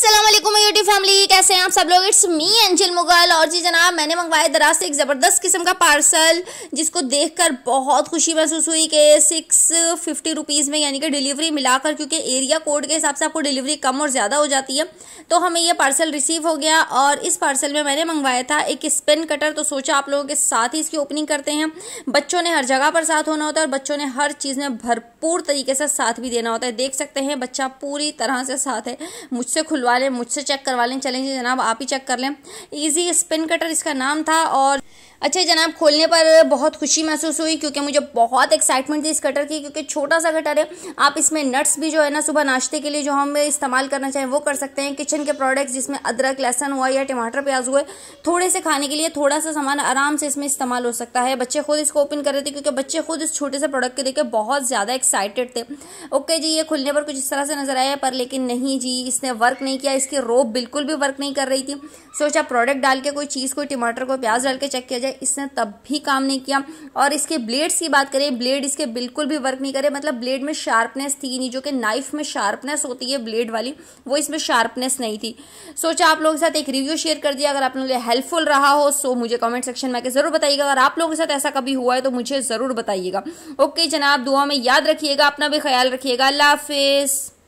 Aslam YouTube family कैसे हैं आप सब लोग इट्स मी एंजल मुगल और जी जनाब मैंने मंगवाया दराज से एक ज़बरदस्त किस्म का पार्सल जिसको देखकर बहुत खुशी महसूस हुई कि सिक्स फिफ्टी रुपीज़ में यानी कि डिलीवरी मिलाकर क्योंकि एरिया कोड के हिसाब से आपको डिलीवरी कम और ज़्यादा हो जाती है तो हमें यह पार्सल रिसीव हो गया और इस पार्सल में मैंने मंगवाया था एक स्पिन कटर तो सोचा आप लोगों के साथ ही इसकी ओपनिंग करते हैं बच्चों ने हर जगह पर साथ होना होता है और बच्चों ने हर चीज़ में भरपूर तरीके से साथ भी देना होता है देख सकते हैं बच्चा पूरी तरह से साथ है मुझसे खुलवा करवा लें मुझसे चेक करवा लें चलें जनाब आप ही चेक कर लें इजी स्पिन कटर इसका नाम था और अच्छा जनाब खोलने पर बहुत खुशी महसूस हुई क्योंकि मुझे बहुत एक्साइटमेंट थी इस कटर की क्योंकि छोटा सा कटर है आप इसमें नट्स भी जो है ना सुबह नाश्ते के लिए जो हम इस्तेमाल करना चाहें वो कर सकते हैं किचन के प्रोडक्ट्स जिसमें अदरक लहसन हुआ या टमाटर प्याज हुए थोड़े से खाने के लिए थोड़ा सा सामान आराम से इसमें इस्तेमाल हो सकता है बच्चे खुद इसको ओपन कर रहे थे क्योंकि बच्चे खुद इस छोटे से प्रोडक्ट के देखे बहुत ज़्यादा एक्साइटेड थे ओके जी ये खुलने पर कुछ इस तरह से नज़र आया पर लेकिन नहीं जी इसने वर्क नहीं किया इसकी रोप बिल्कुल भी वर्क नहीं कर रही थी सोचा प्रोडक्ट डाल के कोई चीज़ कोई टमाटर को प्याज डाल के चेक किया जाए है इसने तब भी काम नहीं किया और इसके ब्लेड्स की बात करें ब्लेड इसके बिल्कुल भी वर्क नहीं करे मतलब ब्लेड में शार्पनेस थी नहीं जो कि नाइफ में शार्पनेस होती है ब्लेड वाली वो इसमें शार्पनेस नहीं थी सोचा आप लोगों के साथ एक रिव्यू शेयर कर दिया अगर आप लोगों के हेल्पफुल रहा हो सो मुझे कॉमेंट सेक्शन में जरूर बताइएगा अगर आप लोगों के साथ ऐसा कभी हुआ है तो मुझे ज़रूर बताइएगा ओके जनाब दुआ में याद रखिएगा अपना भी ख्याल रखिएगा अल्लाह हाफिज़